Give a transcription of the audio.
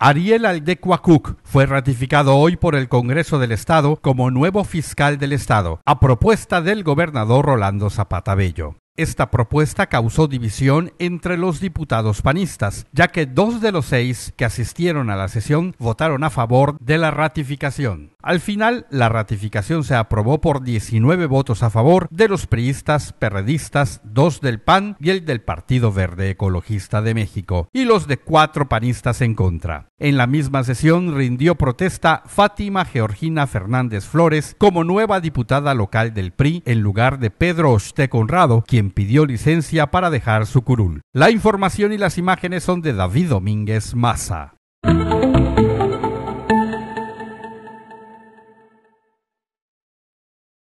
Ariel Aldecuacuc fue ratificado hoy por el Congreso del Estado como nuevo fiscal del Estado, a propuesta del gobernador Rolando Zapata Bello. Esta propuesta causó división entre los diputados panistas, ya que dos de los seis que asistieron a la sesión votaron a favor de la ratificación. Al final, la ratificación se aprobó por 19 votos a favor de los priistas, perredistas, dos del PAN y el del Partido Verde Ecologista de México, y los de cuatro panistas en contra. En la misma sesión rindió protesta Fátima Georgina Fernández Flores como nueva diputada local del PRI en lugar de Pedro Oste Conrado, quien pidió licencia para dejar su curul. La información y las imágenes son de David Domínguez Maza.